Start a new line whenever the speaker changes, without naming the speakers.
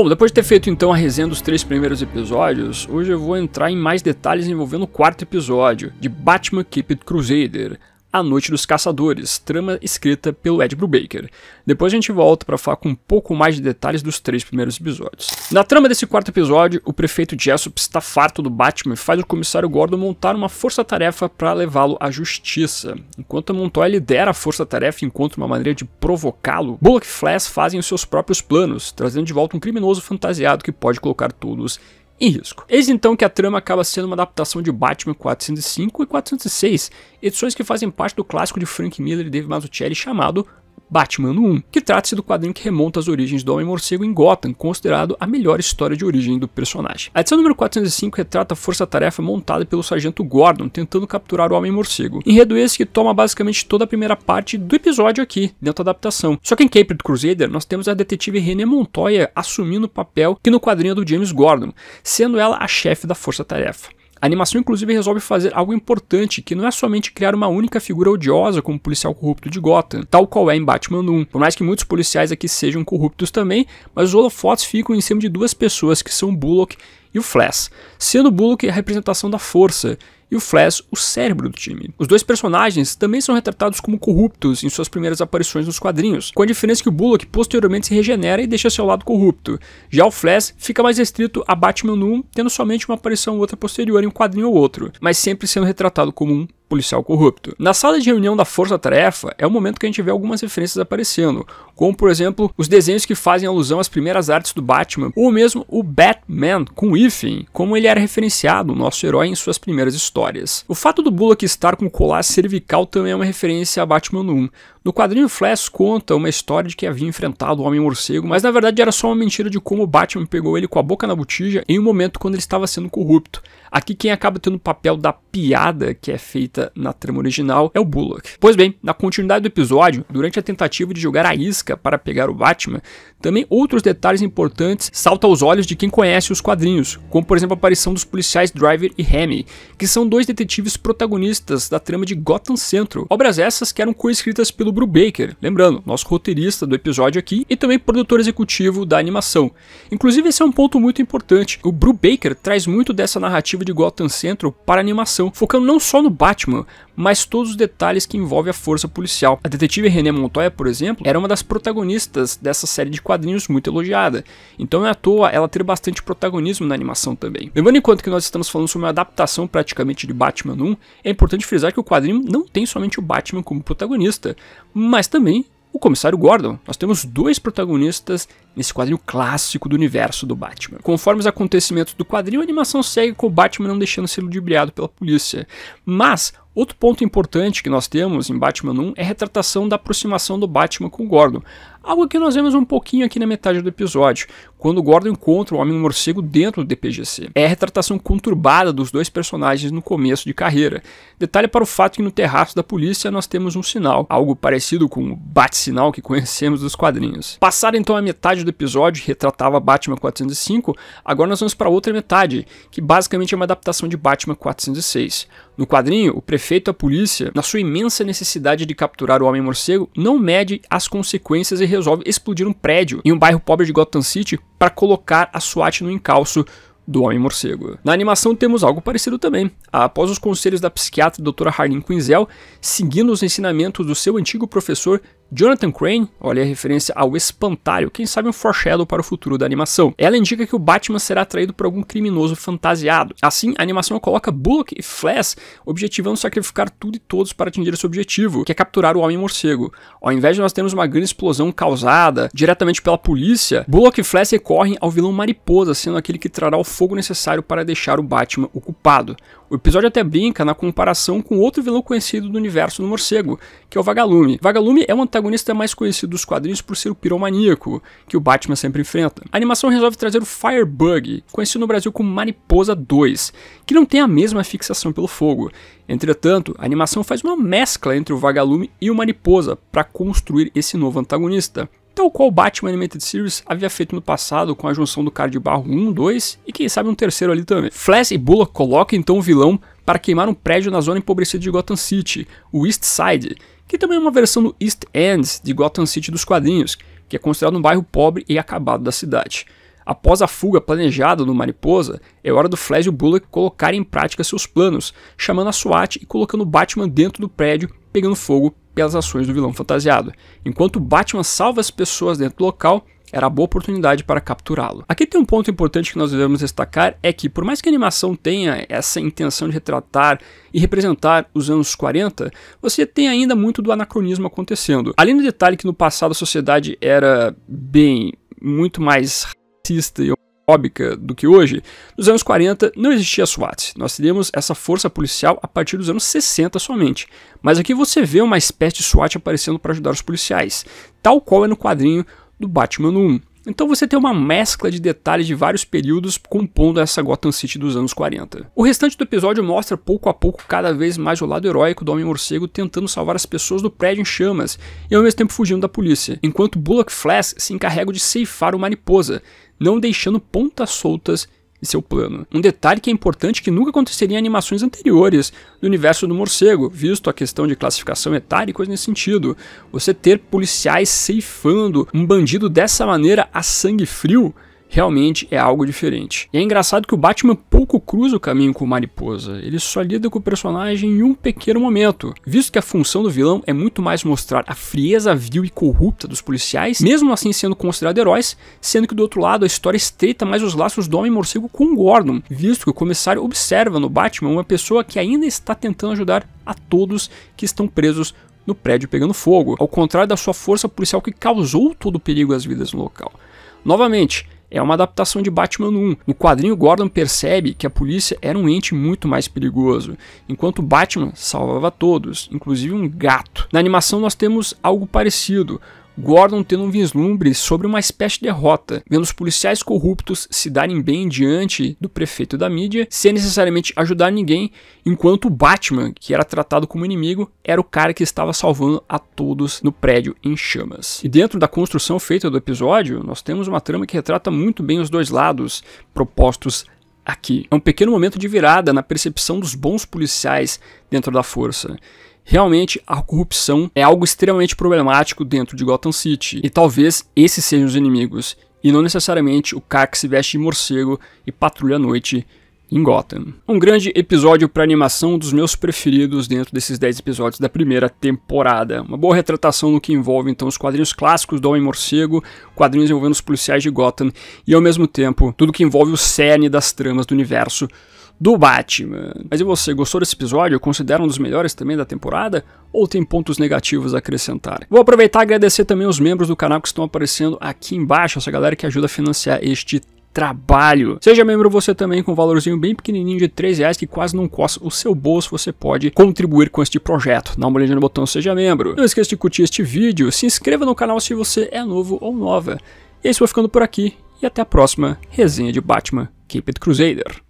Bom, depois de ter feito então a resenha dos três primeiros episódios, hoje eu vou entrar em mais detalhes envolvendo o quarto episódio, de Batman Keep It Crusader, a Noite dos Caçadores, trama escrita pelo Ed Brubaker. Depois a gente volta para falar com um pouco mais de detalhes dos três primeiros episódios. Na trama desse quarto episódio, o prefeito Jessup está farto do Batman e faz o comissário Gordon montar uma força-tarefa para levá-lo à justiça. Enquanto a Montoya lidera a força-tarefa e encontra uma maneira de provocá-lo, Bullock e Flash fazem os seus próprios planos, trazendo de volta um criminoso fantasiado que pode colocar todos em risco. Eis então que a trama acaba sendo uma adaptação de Batman 405 e 406, edições que fazem parte do clássico de Frank Miller e Dave Mazzucchelli chamado Batman 1, que trata-se do quadrinho que remonta às origens do Homem-Morcego em Gotham, considerado a melhor história de origem do personagem. A edição número 405 retrata a força-tarefa montada pelo Sargento Gordon tentando capturar o Homem-Morcego, enredo esse que toma basicamente toda a primeira parte do episódio aqui, dentro da adaptação. Só que em Caped Crusader nós temos a detetive René Montoya assumindo o papel que no quadrinho é do James Gordon, sendo ela a chefe da força-tarefa. A animação, inclusive, resolve fazer algo importante, que não é somente criar uma única figura odiosa como policial corrupto de Gotham, tal qual é em Batman 1. Por mais que muitos policiais aqui sejam corruptos também, mas os holofotes ficam em cima de duas pessoas que são Bullock e o Flash, sendo Bullock a representação da força e o Flash, o cérebro do time. Os dois personagens também são retratados como corruptos em suas primeiras aparições nos quadrinhos, com a diferença que o Bullock posteriormente se regenera e deixa seu lado corrupto. Já o Flash fica mais restrito a Batman 1, tendo somente uma aparição ou outra posterior em um quadrinho ou outro, mas sempre sendo retratado como um policial corrupto. Na sala de reunião da Força Tarefa é o momento que a gente vê algumas referências aparecendo, como por exemplo os desenhos que fazem alusão às primeiras artes do Batman, ou mesmo o Batman com hífen, como ele era referenciado, o nosso herói, em suas primeiras histórias. O fato do Bullock estar com o colar cervical também é uma referência a Batman 1. No quadrinho Flash conta uma história de que havia enfrentado o Homem-Morcego, mas na verdade era só uma mentira de como Batman pegou ele com a boca na botija em um momento quando ele estava sendo corrupto. Aqui quem acaba tendo o papel da piada que é feita vista na trama original é o Bullock. Pois bem, na continuidade do episódio, durante a tentativa de jogar a isca para pegar o Batman, também outros detalhes importantes saltam aos olhos de quem conhece os quadrinhos, como por exemplo a aparição dos policiais Driver e Hammy, que são dois detetives protagonistas da trama de Gotham Central. Obras essas que eram coescritas pelo Brubaker, lembrando, nosso roteirista do episódio aqui e também produtor executivo da animação. Inclusive esse é um ponto muito importante. O Brubaker traz muito dessa narrativa de Gotham Central para a animação, focando não só no Batman Batman, mas todos os detalhes que envolvem a força policial. A detetive René Montoya, por exemplo, era uma das protagonistas dessa série de quadrinhos muito elogiada, então não é à toa ela ter bastante protagonismo na animação também. Lembrando enquanto que nós estamos falando sobre uma adaptação praticamente de Batman 1, é importante frisar que o quadrinho não tem somente o Batman como protagonista, mas também o comissário Gordon. Nós temos dois protagonistas nesse quadrinho clássico do universo do Batman. Conforme os acontecimentos do quadrinho, a animação segue com o Batman não deixando ser ludibriado pela polícia. Mas Outro ponto importante que nós temos em Batman 1 é a retratação da aproximação do Batman com o Gordon, algo que nós vemos um pouquinho aqui na metade do episódio, quando o Gordon encontra o Homem-Morcego dentro do DPGC. É a retratação conturbada dos dois personagens no começo de carreira. Detalhe para o fato que no terraço da polícia nós temos um sinal, algo parecido com o bate-sinal que conhecemos dos quadrinhos. Passada então a metade do do episódio retratava Batman 405, agora nós vamos para outra metade, que basicamente é uma adaptação de Batman 406. No quadrinho, o prefeito e a polícia, na sua imensa necessidade de capturar o Homem-Morcego, não mede as consequências e resolve explodir um prédio em um bairro pobre de Gotham City para colocar a SWAT no encalço do Homem-Morcego. Na animação temos algo parecido também. Após os conselhos da psiquiatra doutora Harlene Quinzel, seguindo os ensinamentos do seu antigo professor Jonathan Crane, olha a referência ao espantalho, quem sabe um foreshadow para o futuro da animação. Ela indica que o Batman será atraído por algum criminoso fantasiado. Assim, a animação coloca Bullock e Flash objetivando sacrificar tudo e todos para atingir esse objetivo, que é capturar o Homem-Morcego. Ao invés de nós termos uma grande explosão causada diretamente pela polícia, Bullock e Flash recorrem ao vilão Mariposa, sendo aquele que trará o fogo necessário para deixar o Batman ocupado. O episódio até brinca na comparação com outro vilão conhecido do universo do morcego, que é o Vagalume. Vagalume é o antagonista mais conhecido dos quadrinhos por ser o piromaníaco, que o Batman sempre enfrenta. A animação resolve trazer o Firebug, conhecido no Brasil como Mariposa 2, que não tem a mesma fixação pelo fogo. Entretanto, a animação faz uma mescla entre o Vagalume e o Mariposa para construir esse novo antagonista tal então, qual Batman Animated Series havia feito no passado com a junção do cara de barro 1, 2 e quem sabe um terceiro ali também. Flash e Bullock colocam então o vilão para queimar um prédio na zona empobrecida de Gotham City, o East Side, que também é uma versão do East End de Gotham City dos quadrinhos, que é considerado um bairro pobre e acabado da cidade. Após a fuga planejada do Mariposa, é hora do Flash e o Bullock colocarem em prática seus planos, chamando a SWAT e colocando Batman dentro do prédio, pegando fogo pelas ações do vilão fantasiado. Enquanto Batman salva as pessoas dentro do local, era a boa oportunidade para capturá-lo. Aqui tem um ponto importante que nós devemos destacar é que por mais que a animação tenha essa intenção de retratar e representar os anos 40, você tem ainda muito do anacronismo acontecendo. Além do detalhe que no passado a sociedade era bem muito mais racista e homofóbica do que hoje, nos anos 40 não existia SWAT. Nós teríamos essa força policial a partir dos anos 60 somente. Mas aqui você vê uma espécie de SWAT aparecendo para ajudar os policiais, tal qual é no quadrinho do Batman 1. Então você tem uma mescla de detalhes de vários períodos compondo essa Gotham City dos anos 40. O restante do episódio mostra pouco a pouco cada vez mais o lado heróico do Homem-Morcego tentando salvar as pessoas do prédio em chamas e ao mesmo tempo fugindo da polícia, enquanto Bullock Flash se encarrega de ceifar o Mariposa, não deixando pontas soltas em seu plano. Um detalhe que é importante que nunca aconteceria em animações anteriores do universo do morcego, visto a questão de classificação etária e coisa nesse sentido. Você ter policiais ceifando um bandido dessa maneira a sangue frio realmente é algo diferente. E é engraçado que o Batman pouco cruza o caminho com o Mariposa, ele só lida com o personagem em um pequeno momento, visto que a função do vilão é muito mais mostrar a frieza vil e corrupta dos policiais, mesmo assim sendo considerados heróis, sendo que do outro lado a história estreita mais os laços do Homem-Morcego com Gordon, visto que o comissário observa no Batman uma pessoa que ainda está tentando ajudar a todos que estão presos no prédio pegando fogo, ao contrário da sua força policial que causou todo o perigo às vidas no local. Novamente, é uma adaptação de Batman 1. No quadrinho, Gordon percebe que a polícia era um ente muito mais perigoso, enquanto Batman salvava todos, inclusive um gato. Na animação, nós temos algo parecido. Gordon tendo um vislumbre sobre uma espécie de derrota, vendo os policiais corruptos se darem bem diante do prefeito da mídia, sem necessariamente ajudar ninguém, enquanto o Batman, que era tratado como inimigo, era o cara que estava salvando a todos no prédio em chamas. E dentro da construção feita do episódio, nós temos uma trama que retrata muito bem os dois lados propostos aqui. É um pequeno momento de virada na percepção dos bons policiais dentro da força. Realmente, a corrupção é algo extremamente problemático dentro de Gotham City, e talvez esses sejam os inimigos, e não necessariamente o cara que se veste de morcego e patrulha à noite em Gotham. Um grande episódio para animação, um dos meus preferidos dentro desses 10 episódios da primeira temporada. Uma boa retratação no que envolve então os quadrinhos clássicos do Homem-Morcego, quadrinhos envolvendo os policiais de Gotham e ao mesmo tempo tudo que envolve o cerne das tramas do universo do Batman. Mas e você, gostou desse episódio? Considera um dos melhores também da temporada? Ou tem pontos negativos a acrescentar? Vou aproveitar e agradecer também os membros do canal que estão aparecendo aqui embaixo, essa galera que ajuda a financiar este trabalho. Seja membro você também com um valorzinho bem pequenininho de 3 reais que quase não costa o seu bolso, você pode contribuir com este projeto. Dá uma olhadinha no botão seja membro. Não esqueça de curtir este vídeo, se inscreva no canal se você é novo ou nova. E é isso, vou ficando por aqui e até a próxima resenha de Batman Keep It Crusader.